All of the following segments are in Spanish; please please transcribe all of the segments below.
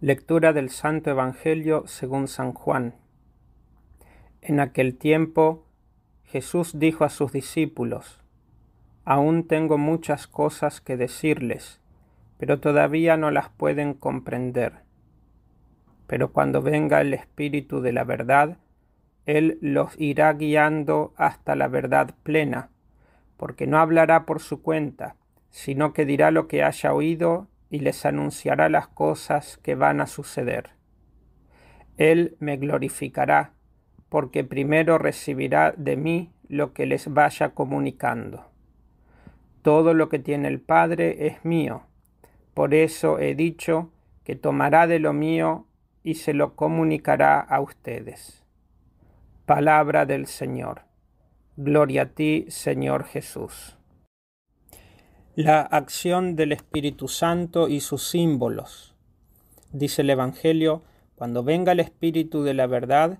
Lectura del Santo Evangelio según San Juan. En aquel tiempo Jesús dijo a sus discípulos, Aún tengo muchas cosas que decirles, pero todavía no las pueden comprender. Pero cuando venga el Espíritu de la verdad, Él los irá guiando hasta la verdad plena, porque no hablará por su cuenta, sino que dirá lo que haya oído y les anunciará las cosas que van a suceder. Él me glorificará, porque primero recibirá de mí lo que les vaya comunicando. Todo lo que tiene el Padre es mío, por eso he dicho que tomará de lo mío y se lo comunicará a ustedes. Palabra del Señor. Gloria a ti, Señor Jesús. La acción del Espíritu Santo y sus símbolos. Dice el Evangelio, cuando venga el Espíritu de la verdad,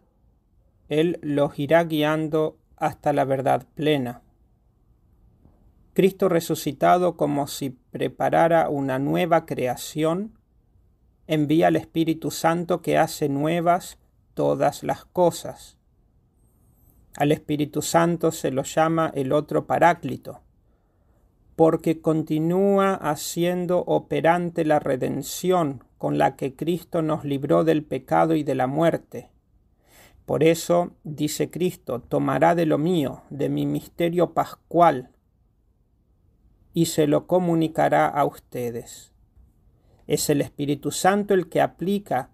Él los irá guiando hasta la verdad plena. Cristo resucitado como si preparara una nueva creación, envía al Espíritu Santo que hace nuevas todas las cosas. Al Espíritu Santo se lo llama el otro Paráclito porque continúa haciendo operante la redención con la que Cristo nos libró del pecado y de la muerte. Por eso, dice Cristo, tomará de lo mío, de mi misterio pascual, y se lo comunicará a ustedes. Es el Espíritu Santo el que aplica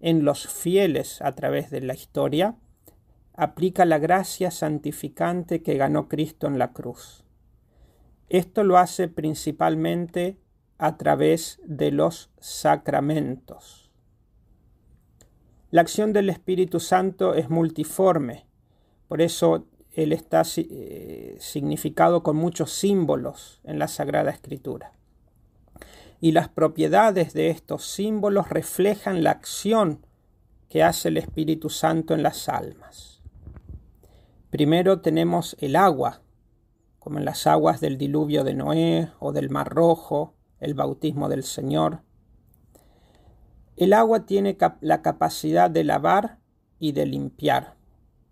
en los fieles a través de la historia, aplica la gracia santificante que ganó Cristo en la cruz. Esto lo hace principalmente a través de los sacramentos. La acción del Espíritu Santo es multiforme, por eso Él está eh, significado con muchos símbolos en la Sagrada Escritura. Y las propiedades de estos símbolos reflejan la acción que hace el Espíritu Santo en las almas. Primero tenemos el agua, como en las aguas del diluvio de Noé o del Mar Rojo, el bautismo del Señor. El agua tiene la capacidad de lavar y de limpiar,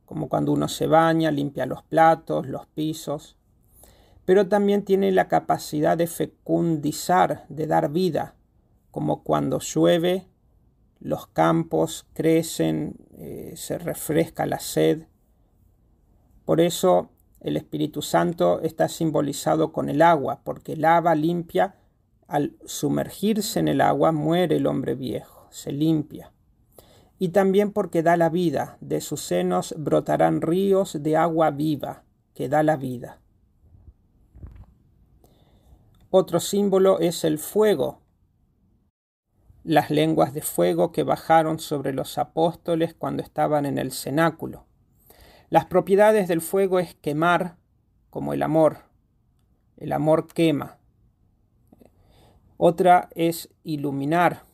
como cuando uno se baña, limpia los platos, los pisos, pero también tiene la capacidad de fecundizar, de dar vida, como cuando llueve, los campos crecen, eh, se refresca la sed. Por eso el Espíritu Santo está simbolizado con el agua, porque lava, limpia, al sumergirse en el agua muere el hombre viejo, se limpia. Y también porque da la vida, de sus senos brotarán ríos de agua viva, que da la vida. Otro símbolo es el fuego. Las lenguas de fuego que bajaron sobre los apóstoles cuando estaban en el cenáculo. Las propiedades del fuego es quemar como el amor. El amor quema. Otra es iluminar,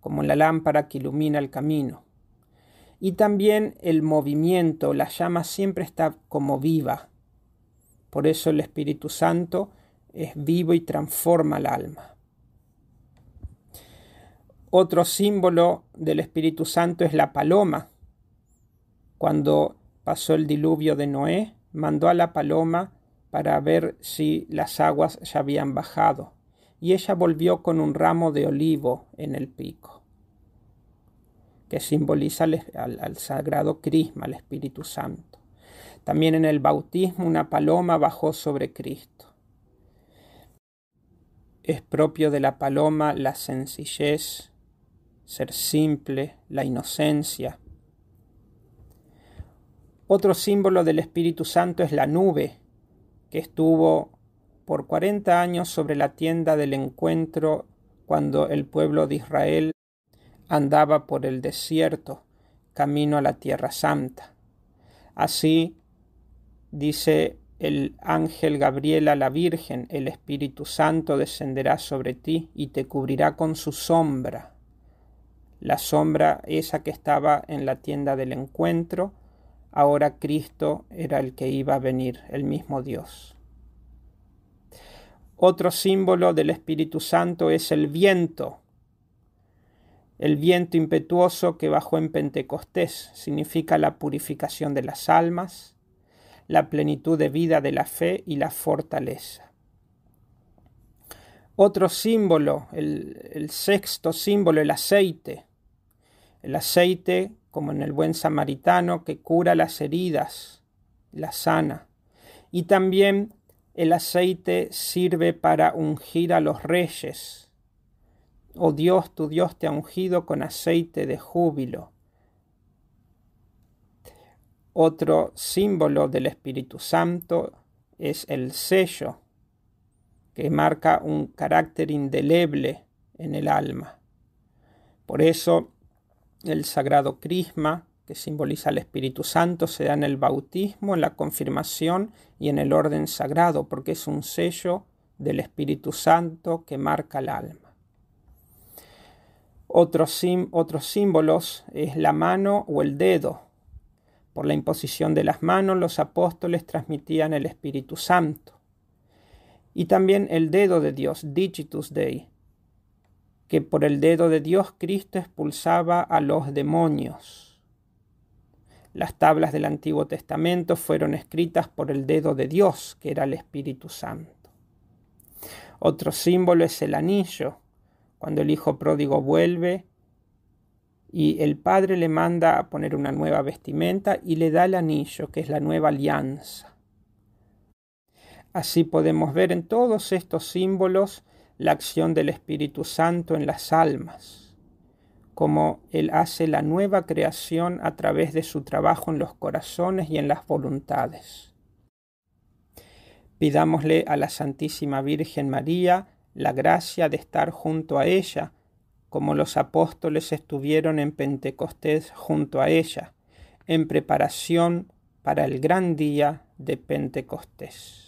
como la lámpara que ilumina el camino. Y también el movimiento, la llama siempre está como viva. Por eso el Espíritu Santo es vivo y transforma el alma. Otro símbolo del Espíritu Santo es la paloma, cuando pasó el diluvio de Noé, mandó a la paloma para ver si las aguas ya habían bajado, y ella volvió con un ramo de olivo en el pico, que simboliza al, sagrado crisma, al Espíritu Santo. También en el bautismo una paloma bajó sobre Cristo. Es propio de la paloma la sencillez, ser simple, la inocencia, otro símbolo del Espíritu Santo es la nube, que estuvo por 40 años sobre la tienda del encuentro cuando el pueblo de Israel andaba por el desierto, camino a la tierra santa. Así dice el ángel Gabriel a la Virgen, el Espíritu Santo descenderá sobre ti y te cubrirá con su sombra. La sombra esa que estaba en la tienda del encuentro, Ahora Cristo era el que iba a venir, el mismo Dios. Otro símbolo del Espíritu Santo es el viento. El viento impetuoso que bajó en Pentecostés significa la purificación de las almas, la plenitud de vida de la fe y la fortaleza. Otro símbolo, el, sexto símbolo, el aceite. El aceite como en el buen samaritano que cura las heridas, la sana. Y también el aceite sirve para ungir a los reyes. Oh Dios, tu Dios te ha ungido con aceite de júbilo. Otro símbolo del Espíritu Santo es el sello, que marca un carácter indeleble en el alma. Por eso el sagrado crisma, que simboliza al Espíritu Santo, se da en el bautismo, en la confirmación y en el orden sagrado, porque es un sello del Espíritu Santo que marca el alma. Otros, símbolos es la mano o el dedo. Por la imposición de las manos los apóstoles transmitían el Espíritu Santo. Y también el dedo de Dios, Digitus Dei, que por el dedo de Dios Cristo expulsaba a los demonios. Las tablas del Antiguo Testamento fueron escritas por el dedo de Dios, que era el Espíritu Santo. Otro símbolo es el anillo, cuando el hijo pródigo vuelve y el padre le manda a poner una nueva vestimenta y le da el anillo, que es la nueva alianza. Así podemos ver en todos estos símbolos la acción del Espíritu Santo en las almas, como Él hace la nueva creación a través de su trabajo en los corazones y en las voluntades. Pidámosle a la Santísima Virgen María la gracia de estar junto a ella, como los apóstoles estuvieron en Pentecostés junto a ella, en preparación para el gran día de Pentecostés.